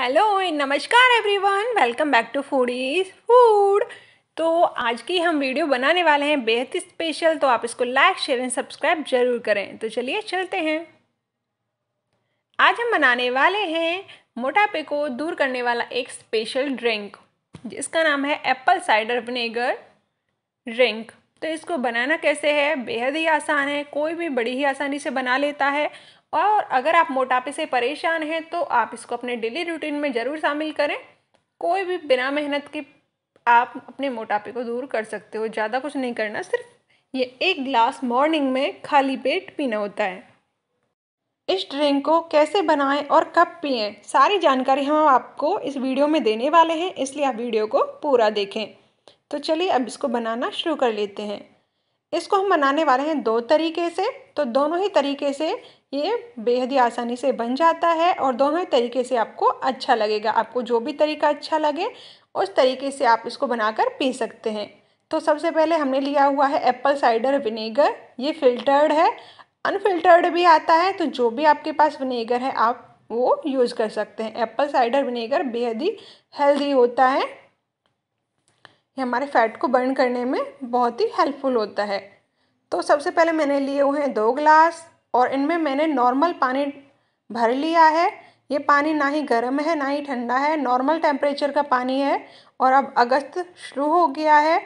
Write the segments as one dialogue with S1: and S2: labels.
S1: hello नमस्कार everyone welcome back to food is food तो आज की हम वीडियो बनाने वाले हैं बेहद ही स्पेशल तो आप इसको लाइक शेयर एंड सब्सक्राइब जरूर करें तो चलिए चलते हैं आज हम बनाने वाले हैं मोटापे को दूर करने वाला एक स्पेशल ड्रिंक जिसका नाम है एप्पल साइडर विनेगर ड्रिंक तो इसको बनाना कैसे है बेहद ही आसान है कोई भी बड़ी ही आसानी से बना लेता है और अगर आप मोटापे से परेशान हैं तो आप इसको अपने डेली रूटीन में ज़रूर शामिल करें कोई भी बिना मेहनत के आप अपने मोटापे को दूर कर सकते हो ज़्यादा कुछ नहीं करना सिर्फ ये एक ग्लास मॉर्निंग में खाली पेट पीना होता है इस ड्रिंक को कैसे बनाएं और कब पिएं सारी जानकारी हम आपको इस वीडियो में देने वाले हैं इसलिए आप वीडियो को पूरा देखें तो चलिए अब इसको बनाना शुरू कर लेते हैं इसको हम बनाने वाले हैं दो तरीके से तो दोनों ही तरीके से ये बेहद ही आसानी से बन जाता है और दोनों ही तरीके से आपको अच्छा लगेगा आपको जो भी तरीका अच्छा लगे उस तरीके से आप इसको बनाकर पी सकते हैं तो सबसे पहले हमने लिया हुआ है एप्पल साइडर विनेगर ये फिल्टर्ड है अनफिल्टर्ड भी आता है तो जो भी आपके पास विनेगर है आप वो यूज़ कर सकते हैं एप्पल साइडर विनेगर बेहद ही हेल्दी होता है ये हमारे फैट को बर्न करने में बहुत ही हेल्पफुल होता है तो सबसे पहले मैंने लिए हुए हैं दो ग्लास और इनमें मैंने नॉर्मल पानी भर लिया है ये पानी ना ही गर्म है ना ही ठंडा है नॉर्मल टेम्परेचर का पानी है और अब अगस्त शुरू हो गया है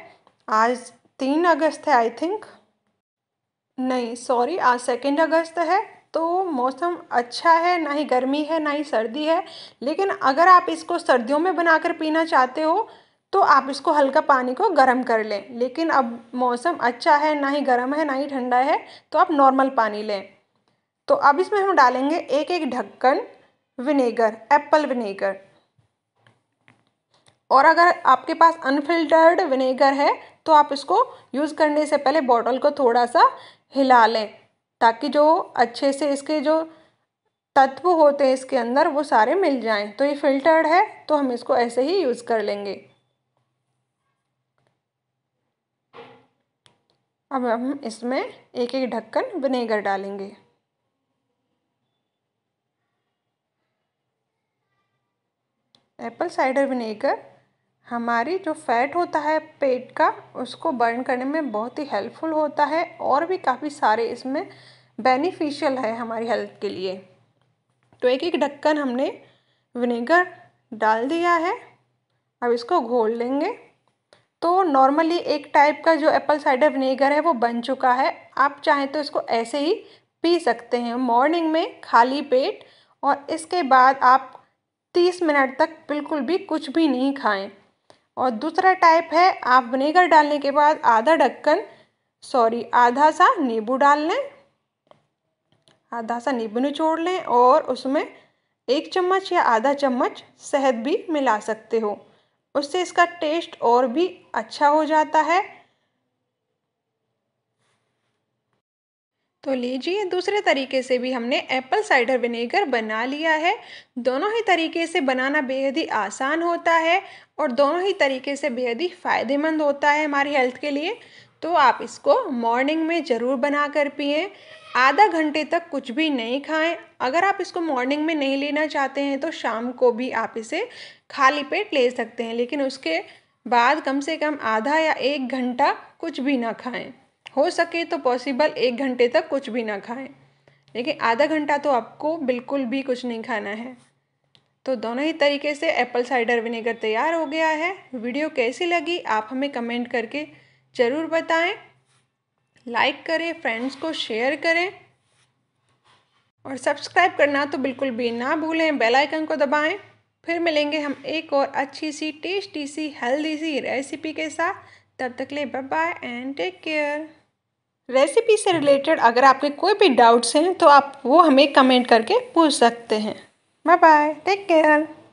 S1: आज तीन अगस्त है आई थिंक नहीं सॉरी आज सेकेंड अगस्त है तो मौसम अच्छा है ना ही गर्मी है ना ही सर्दी है लेकिन अगर आप इसको सर्दियों में बनाकर पीना चाहते हो तो आप इसको हल्का पानी को गर्म कर लें लेकिन अब मौसम अच्छा है ना ही गर्म है ना ही ठंडा है तो आप नॉर्मल पानी लें तो अब इसमें हम डालेंगे एक एक ढक्कन विनेगर एप्पल विनेगर और अगर आपके पास अनफिल्टर्ड विनेगर है तो आप इसको यूज़ करने से पहले बॉटल को थोड़ा सा हिला लें ताकि जो अच्छे से इसके जो तत्व होते हैं इसके अंदर वो सारे मिल जाएं तो ये फ़िल्टर्ड है तो हम इसको ऐसे ही यूज़ कर लेंगे अब हम इसमें एक एक ढक्कन विनेगर डालेंगे एप्पल साइडर विनेगर हमारी जो फैट होता है पेट का उसको बर्न करने में बहुत ही हेल्पफुल होता है और भी काफ़ी सारे इसमें बेनिफिशियल है हमारी हेल्थ के लिए तो एक एक ढक्कन हमने विनेगर डाल दिया है अब इसको घोल लेंगे तो नॉर्मली एक टाइप का जो एप्पल साइडर विनेगर है वो बन चुका है आप चाहें तो इसको ऐसे ही पी सकते हैं मॉर्निंग में खाली पेट और इसके बाद आप तीस मिनट तक बिल्कुल भी कुछ भी नहीं खाएं और दूसरा टाइप है आप विनेगर डालने के बाद आधा ढक्कन सॉरी आधा सा नींबू डाल लें आधा सा नींबू निचोड़ लें और उसमें एक चम्मच या आधा चम्मच शहद भी मिला सकते हो उससे इसका टेस्ट और भी अच्छा हो जाता है तो लीजिए दूसरे तरीके से भी हमने एप्पल साइडर विनेगर बना लिया है दोनों ही तरीके से बनाना बेहद ही आसान होता है और दोनों ही तरीके से बेहद ही फ़ायदेमंद होता है हमारी हेल्थ के लिए तो आप इसको मॉर्निंग में ज़रूर बना कर पिए आधा घंटे तक कुछ भी नहीं खाएं अगर आप इसको मॉर्निंग में नहीं लेना चाहते हैं तो शाम को भी आप इसे खाली पेट ले सकते हैं लेकिन उसके बाद कम से कम आधा या एक घंटा कुछ भी ना खाएं हो सके तो पॉसिबल एक घंटे तक कुछ भी ना खाएं लेकिन आधा घंटा तो आपको बिल्कुल भी कुछ नहीं खाना है तो दोनों ही तरीके से एप्पल साइडर विनेगर तैयार हो गया है वीडियो कैसी लगी आप हमें कमेंट करके ज़रूर बताएं लाइक करें फ्रेंड्स को शेयर करें और सब्सक्राइब करना तो बिल्कुल भी ना भूलें बेल आइकन को दबाएं फिर मिलेंगे हम एक और अच्छी सी टेस्टी सी हेल्दी सी रेसिपी के साथ तब तक ले bye bye and take care recipe से रिलेटेड अगर आपके कोई भी डाउट्स हैं तो आप वो हमें कमेंट करके पूछ सकते हैं बाय बाय टेक केयर